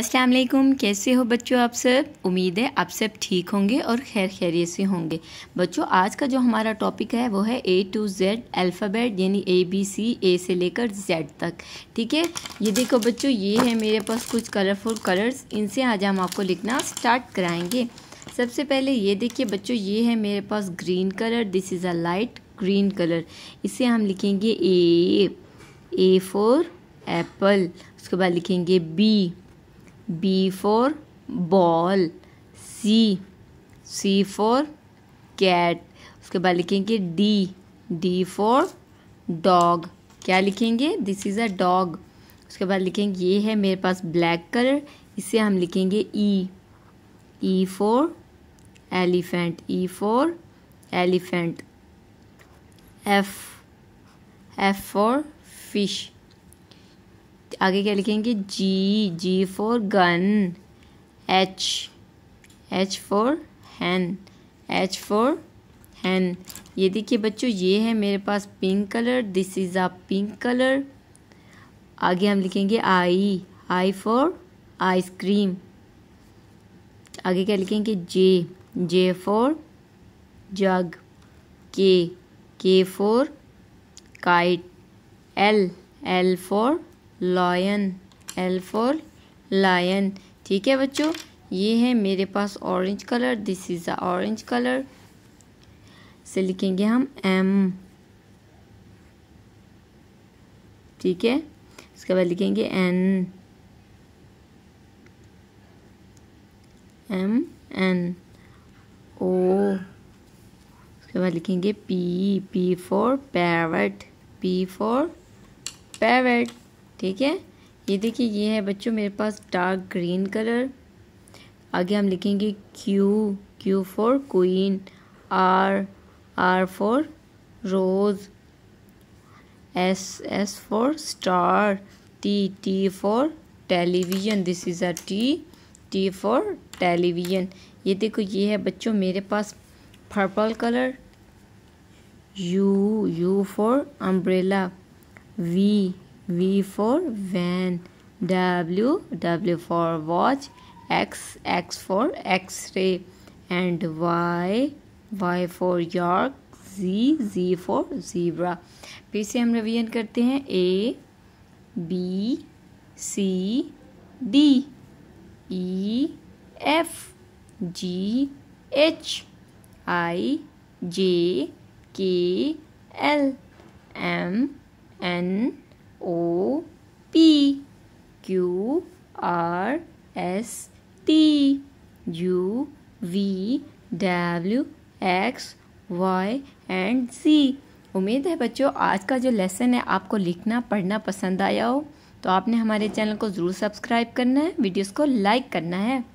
अस्सलाम वालेकुम कैसे हो बच्चों आप सब उम्मीद है आप सब ठीक होंगे और खैर खैरियत से होंगे बच्चों आज का जो हमारा टॉपिक है वो है ए टू जेड अल्फ़ाबेट यानी ए बी सी ए से लेकर जेड तक ठीक है ये देखो बच्चों ये है मेरे पास कुछ कलरफुल कलर्स इनसे आज हम आपको लिखना स्टार्ट कराएंगे सबसे पहले ये देखिए बच्चों ये है मेरे पास green colour this is a light green colour इसे हम लिखेंगे ए ए फोर एप्पल उसके बाद लिखेंगे B B for ball, C, C for cat. उसके बाद लिखेंगे D, D for dog. क्या लिखेंगे दिस इज़ अ डॉग उसके बाद लिखेंगे ये है मेरे पास ब्लैक कलर इसे हम लिखेंगे E E for elephant E for elephant F F for fish आगे क्या लिखेंगे G G for gun H H for hen H for hen ये देखिए बच्चों ये है मेरे पास pink colour this is a pink colour आगे हम लिखेंगे आई आई फॉर आइसक्रीम आगे क्या लिखेंगे जे J for jug K K for kite L L for lion L for lion ठीक है बच्चों ये है मेरे पास orange colour this is a orange colour से लिखेंगे हम एम ठीक है उसके बाद लिखेंगे एन एम एन ओ उसके बाद लिखेंगे P P for parrot P for parrot ठीक है ये देखिए ये है बच्चों मेरे पास डार्क ग्रीन कलर आगे हम लिखेंगे Q Q for queen R R for rose S S for star T T for television this is a T T for television ये देखो ये है बच्चों मेरे पास purple colour U U for umbrella V V for van, W, W for watch, X, X for X-ray, and Y, Y for York, Z, Z for zebra. फिर से हम रिवीजन करते हैं A, B, C, D, E, F, G, H, I, J, K, L, M, N, O P Q R S T U V W X Y and Z उम्मीद है बच्चों आज का जो लेसन है आपको लिखना पढ़ना पसंद आया हो तो आपने हमारे चैनल को ज़रूर सब्सक्राइब करना है वीडियोस को लाइक करना है